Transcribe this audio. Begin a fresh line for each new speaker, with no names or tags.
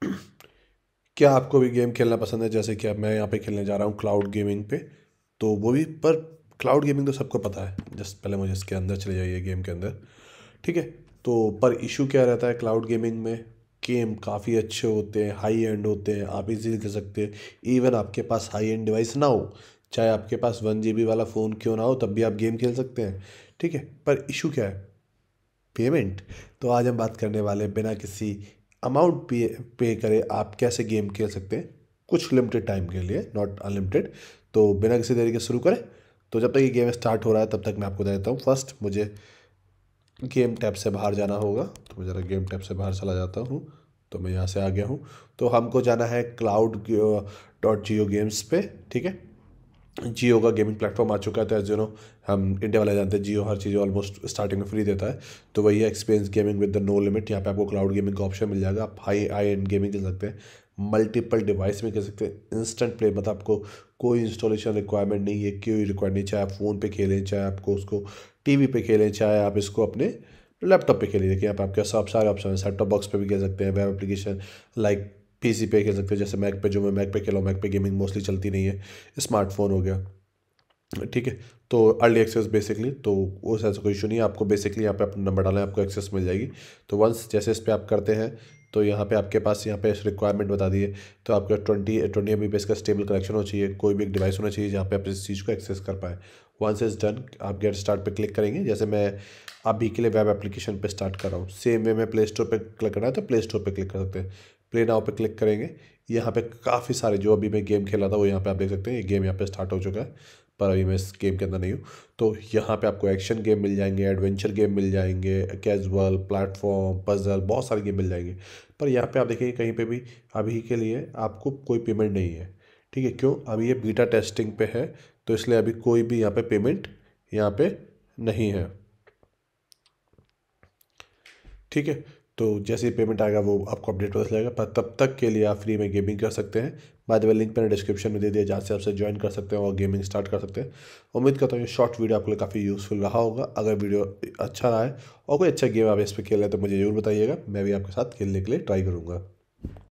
क्या आपको भी गेम खेलना पसंद है जैसे कि अब मैं यहाँ पे खेलने जा रहा हूँ क्लाउड गेमिंग पे तो वो भी पर क्लाउड गेमिंग तो सबको पता है जस्ट पहले मुझे इसके अंदर चले जाइए गेम के अंदर ठीक है तो पर इशू क्या रहता है क्लाउड गेमिंग में गेम काफ़ी अच्छे होते हैं हाई एंड होते हैं आप इजीली कर सकते हैं इवन आपके पास हाई एंड डिवाइस ना हो चाहे आपके पास वन जी वाला फ़ोन क्यों ना हो तब भी आप गेम खेल सकते हैं ठीक है पर इशू क्या है पेमेंट तो आज हम बात करने वाले बिना किसी अमाउंट पे पे करें आप कैसे गेम खेल सकते हैं कुछ लिमिटेड टाइम के लिए नॉट अनलिमिटेड तो बिना किसी देरी के शुरू करें तो जब तक ये गेम स्टार्ट हो रहा है तब तक मैं आपको दे देता हूँ फर्स्ट मुझे गेम टैब से बाहर जाना होगा तो मैं ज़रा गेम टैब से बाहर चला जाता हूँ तो मैं यहाँ से आ गया हूँ तो हमको जाना है क्लाउड डॉट जियो गेम्स पे ठीक है जियो का गेमिंग प्लेटफॉर्म आ चुका है तो एज यू नो हम इंडिया वाले जानते हैं जियो हर चीज़ ऑलमोस्ट स्टार्टिंग में फ्री देता है तो वही है experience gaming with the no limit यहाँ पे आपको क्लाउड गेमिंग का ऑप्शन मिल जाएगा आप हाई आई एंड गेमिंग खेल सकते हैं मल्टीपल डिवाइस में खेल सकते हैं इंस्टेंट प्ले मतलब आपको कोई इंस्टॉलेशन रिक्वायरमेंट नहीं है कोई रिक्वायरमेंट नहीं चाहे आप फ़ोन पर खेलें चाहे आपको उसको टी वी पर खेलें चाहे आप इसको अपने लैपटॉप पे खेलें देखिए यहाँ पे आपके सब सारे ऑप्शन है सेटटॉप बॉक्स पे भी खेल सकते हैं वेब एप्लीकेशन लाइक पीसी पे खेल सकते हो जैसे मैक पे जो मैं मैक पे खेला मैक पे गेमिंग मोस्टली चलती नहीं है स्मार्टफोन हो गया ठीक है तो अर्ली एक्सेस बेसिकली तो उस ऐसा कोई इशू नहीं है आपको बेसिकली यहाँ पे अपना नंबर डालना है आपको एक्सेस मिल जाएगी तो वंस जैसे इस पर आप करते हैं तो यहाँ पे आपके पास यहाँ पे रिक्वायरमेंट बता दिए तो आपका ट्वेंटी ट्वेंटी एम बी का स्टेबल कनेक्शन हो चाहिए कोई भी एक डिवाइस होना चाहिए जहाँ पे आप इस चीज़ को एक्सेस कर पाए वंस इज डन आप गेट स्टार्ट पे क्लिक करेंगे जैसे मैं अभी के लिए वेब एप्लीकेशन पे स्टार्ट कर रहा हूँ सेम वे में प्ले स्टोर पर क्लिक करना है तो प्ले स्टोर पर क्लिक कर सकते हैं प्ले नाव पर क्लिक करेंगे यहाँ पे काफ़ी सारे जो अभी मैं गेम खेला था वो यहाँ पे आप देख सकते हैं ये गेम यहाँ पे स्टार्ट हो चुका है पर अभी मैं इस गेम के अंदर नहीं हूँ तो यहाँ पे आपको एक्शन गेम मिल जाएंगे एडवेंचर गेम मिल जाएंगे कैजुअल प्लेटफॉर्म पजल बहुत सारे गेम मिल जाएंगे पर यहाँ पे आप देखेंगे कहीं पे भी अभी के लिए आपको कोई पेमेंट नहीं है ठीक है क्यों अभी ये बीटा टेस्टिंग पे है तो इसलिए अभी कोई भी यहाँ पे पेमेंट यहाँ पे नहीं है ठीक है तो जैसे ही पेमेंट आएगा वो आपको अपडेट पता चलेगा पर तब तक के लिए आप फ्री में गेमिंग कर सकते हैं बाद में लिंक मैंने डिस्क्रिप्शन में दे दिया जहाँ से आपसे ज्वाइन कर सकते हैं और गेमिंग स्टार्ट कर सकते हैं उम्मीद करता हूँ ये शॉर्ट वीडियो आपके लिए काफ़ी यूज़फुल रहा होगा अगर वीडियो अच्छा रहा है और कोई अच्छा गेम आप इस पर खेल रहे हैं तो मुझे ज़रूर बताइएगा मैं भी आपके साथ खेलने के लिए ट्राई करूँगा